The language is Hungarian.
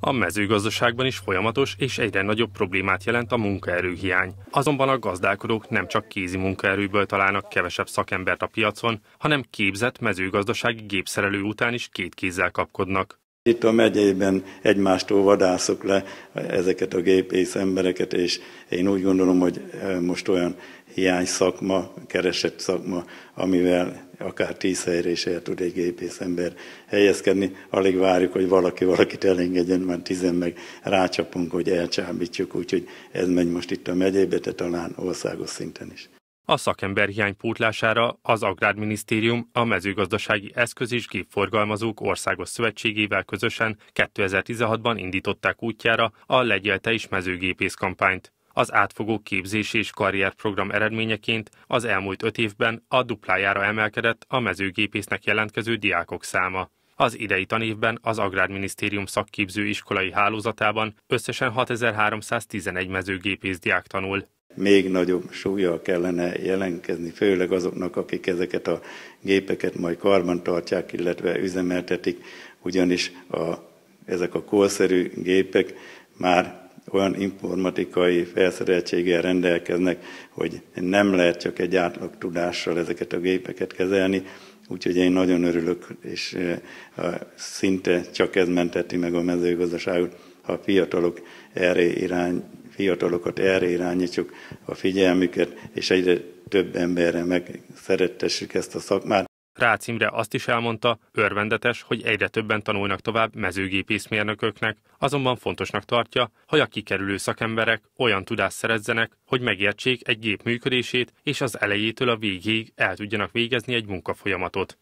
A mezőgazdaságban is folyamatos és egyre nagyobb problémát jelent a munkaerőhiány. Azonban a gazdálkodók nem csak kézi munkaerőből találnak kevesebb szakembert a piacon, hanem képzett mezőgazdasági gépszerelő után is két kézzel kapkodnak. Itt a megyében egymástól vadászok le ezeket a gépész embereket, és én úgy gondolom, hogy eh, most olyan hiány szakma, keresett szakma, amivel akár tíz helyre is el tud egy gépész ember helyezkedni. Alig várjuk, hogy valaki valakit elengedjen, már tizen meg rácsapunk, hogy elcsábítjuk, úgyhogy ez megy most itt a megyébe, de talán országos szinten is. A szakember hiány pótlására az Agrárminisztérium a mezőgazdasági eszköz és gépforgalmazók országos szövetségével közösen 2016-ban indították útjára a Legyelte is mezőgépész kampányt. Az átfogó képzés és karrierprogram eredményeként az elmúlt öt évben a duplájára emelkedett a mezőgépésznek jelentkező diákok száma. Az idei tanévben az Agrárminisztérium szakképző iskolai hálózatában összesen 6311 mezőgépész diák tanul még nagyobb súlyjal kellene jelenkezni, főleg azoknak, akik ezeket a gépeket majd tartják, illetve üzemeltetik, ugyanis a, ezek a korszerű gépek már olyan informatikai felszereltséggel rendelkeznek, hogy nem lehet csak egy átlag tudással ezeket a gépeket kezelni, úgyhogy én nagyon örülök, és eh, szinte csak ez menteti meg a mezőgazdaságot ha a fiatalok erre irány, fiatalokat erre irányítjuk a figyelmüket, és egyre több emberre meg ezt a szakmát. Rácz Imre azt is elmondta, örvendetes, hogy egyre többen tanulnak tovább mezőgépészmérnököknek, azonban fontosnak tartja, hogy a kikerülő szakemberek olyan tudást szerezzenek, hogy megértsék egy gép működését, és az elejétől a végéig el tudjanak végezni egy munkafolyamatot.